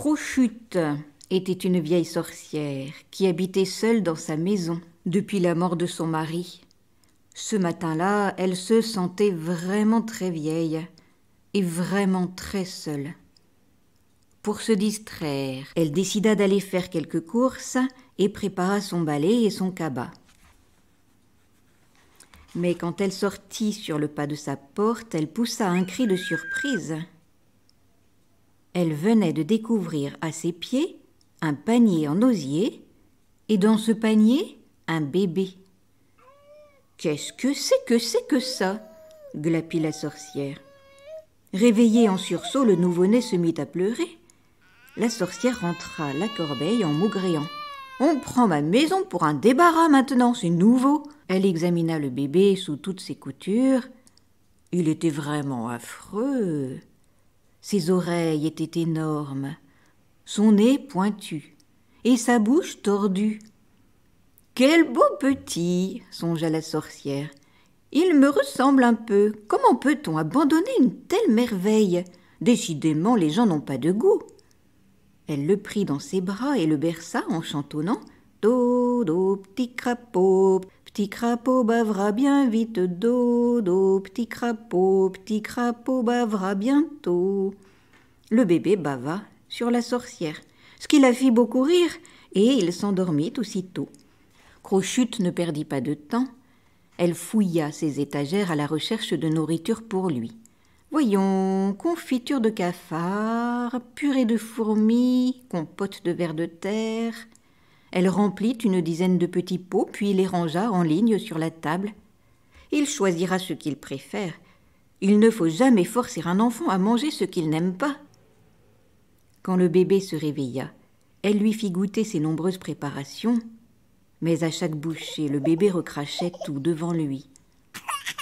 Crochute était une vieille sorcière qui habitait seule dans sa maison depuis la mort de son mari. Ce matin-là, elle se sentait vraiment très vieille et vraiment très seule. Pour se distraire, elle décida d'aller faire quelques courses et prépara son balai et son cabas. Mais quand elle sortit sur le pas de sa porte, elle poussa un cri de surprise. Elle venait de découvrir à ses pieds un panier en osier, et dans ce panier un bébé. Qu'est-ce que c'est que c'est que ça glapit la sorcière. Réveillé en sursaut, le nouveau-né se mit à pleurer. La sorcière rentra la corbeille en maugréant. On prend ma maison pour un débarras maintenant, c'est nouveau. Elle examina le bébé sous toutes ses coutures. Il était vraiment affreux. Ses oreilles étaient énormes, son nez pointu et sa bouche tordue. Quel beau petit, songea la sorcière. Il me ressemble un peu. Comment peut-on abandonner une telle merveille Décidément, les gens n'ont pas de goût. Elle le prit dans ses bras et le berça en chantonnant Do, do, petit crapaud, Petit crapaud bavera bien vite dodo, petit crapaud, petit crapaud bavera bientôt. Le bébé bava sur la sorcière, ce qui la fit beaucoup rire, et il s'endormit aussitôt. Crochute ne perdit pas de temps. Elle fouilla ses étagères à la recherche de nourriture pour lui. Voyons, confiture de cafard, purée de fourmis, compote de verre de terre. Elle remplit une dizaine de petits pots, puis les rangea en ligne sur la table. Il choisira ce qu'il préfère. Il ne faut jamais forcer un enfant à manger ce qu'il n'aime pas. Quand le bébé se réveilla, elle lui fit goûter ses nombreuses préparations, mais à chaque bouchée, le bébé recrachait tout devant lui.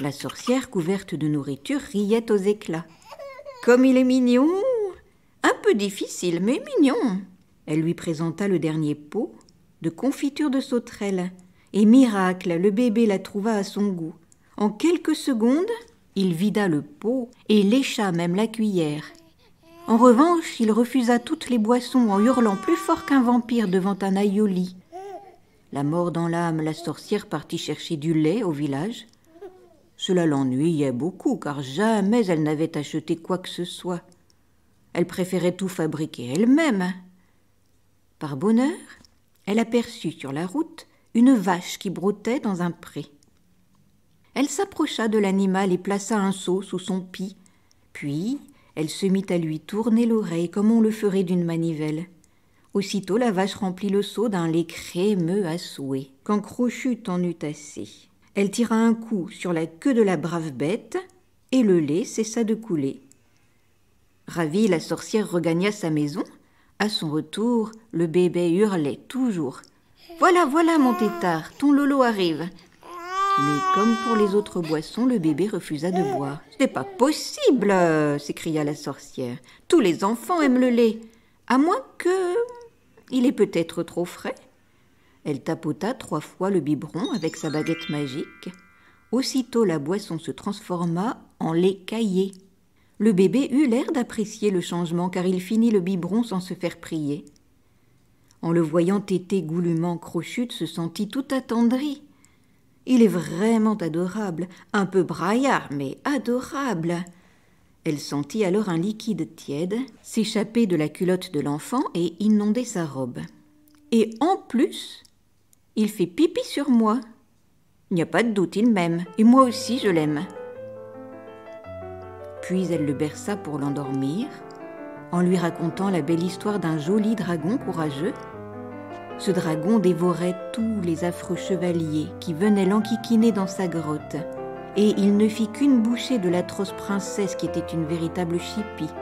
La sorcière, couverte de nourriture, riait aux éclats. Comme il est mignon Un peu difficile, mais mignon Elle lui présenta le dernier pot, de confiture de sauterelle. Et miracle, le bébé la trouva à son goût. En quelques secondes, il vida le pot et lécha même la cuillère. En revanche, il refusa toutes les boissons en hurlant plus fort qu'un vampire devant un aïoli. La mort dans l'âme, la sorcière partit chercher du lait au village. Cela l'ennuyait beaucoup, car jamais elle n'avait acheté quoi que ce soit. Elle préférait tout fabriquer elle-même. Par bonheur, elle aperçut sur la route une vache qui broutait dans un pré. Elle s'approcha de l'animal et plaça un seau sous son pis, puis elle se mit à lui tourner l'oreille comme on le ferait d'une manivelle. Aussitôt la vache remplit le seau d'un lait crémeux à souhait, quand Crochute en eut assez. Elle tira un coup sur la queue de la brave bête, et le lait cessa de couler. Ravie, la sorcière regagna sa maison à son retour, le bébé hurlait toujours. Voilà, voilà, mon tétard, ton lolo arrive. Mais comme pour les autres boissons, le bébé refusa de boire. Ce n'est pas possible s'écria la sorcière. Tous les enfants aiment le lait. À moins que. Il est peut-être trop frais. Elle tapota trois fois le biberon avec sa baguette magique. Aussitôt, la boisson se transforma en lait caillé. Le bébé eut l'air d'apprécier le changement car il finit le biberon sans se faire prier. En le voyant têter goulûment, Crochute se sentit tout attendri. Il est vraiment adorable, un peu braillard, mais adorable. Elle sentit alors un liquide tiède s'échapper de la culotte de l'enfant et inonder sa robe. Et en plus, il fait pipi sur moi. Il n'y a pas de doute, il m'aime, et moi aussi je l'aime. Puis elle le berça pour l'endormir, en lui racontant la belle histoire d'un joli dragon courageux. Ce dragon dévorait tous les affreux chevaliers qui venaient l'enquiquiner dans sa grotte, et il ne fit qu'une bouchée de l'atroce princesse qui était une véritable chipie.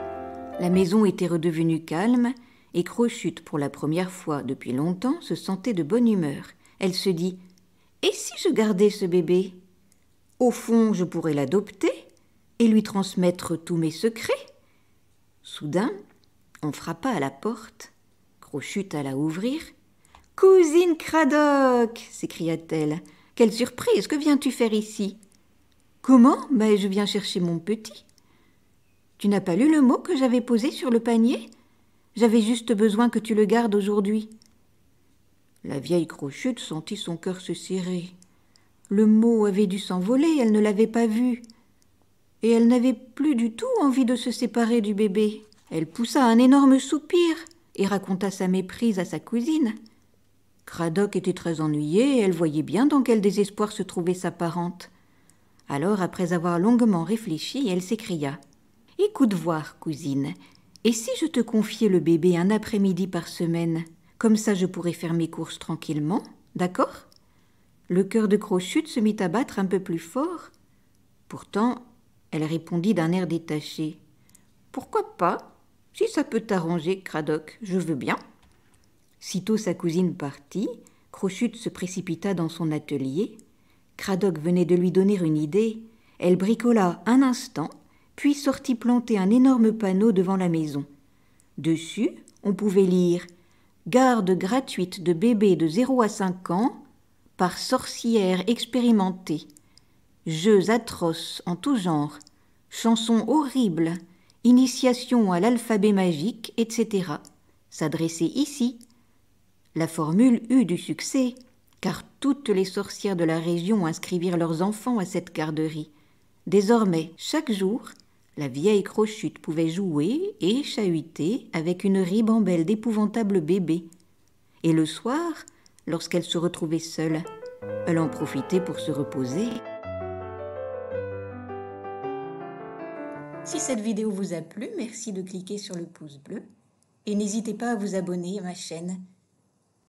La maison était redevenue calme, et Crochute, pour la première fois depuis longtemps, se sentait de bonne humeur. Elle se dit Et si je gardais ce bébé Au fond, je pourrais l'adopter et lui transmettre tous mes secrets. Soudain, on frappa à la porte. Crochute alla ouvrir. Cousine Cradock s'écria-t-elle. Quelle surprise Que viens-tu faire ici Comment Mais ben, je viens chercher mon petit. Tu n'as pas lu le mot que j'avais posé sur le panier J'avais juste besoin que tu le gardes aujourd'hui. La vieille Crochute sentit son cœur se serrer. Le mot avait dû s'envoler, elle ne l'avait pas vu et elle n'avait plus du tout envie de se séparer du bébé. Elle poussa un énorme soupir et raconta sa méprise à sa cousine. Cradock était très ennuyé. et elle voyait bien dans quel désespoir se trouvait sa parente. Alors, après avoir longuement réfléchi, elle s'écria Écoute voir, cousine, et si je te confiais le bébé un après-midi par semaine Comme ça, je pourrais faire mes courses tranquillement, d'accord Le cœur de Crochute se mit à battre un peu plus fort. Pourtant, elle répondit d'un air détaché. Pourquoi pas Si ça peut t'arranger, Cradoc, je veux bien. Sitôt sa cousine partie, Crochute se précipita dans son atelier. Cradoc venait de lui donner une idée. Elle bricola un instant, puis sortit planter un énorme panneau devant la maison. Dessus, on pouvait lire Garde gratuite de bébés de 0 à 5 ans par sorcière expérimentée jeux atroces en tout genre, chansons horribles, initiation à l'alphabet magique, etc., s'adresser ici. La formule eut du succès, car toutes les sorcières de la région inscrivirent leurs enfants à cette garderie. Désormais, chaque jour, la vieille crochute pouvait jouer et chahuter avec une ribambelle d'épouvantables bébés. Et le soir, lorsqu'elle se retrouvait seule, elle en profitait pour se reposer. Si cette vidéo vous a plu, merci de cliquer sur le pouce bleu et n'hésitez pas à vous abonner à ma chaîne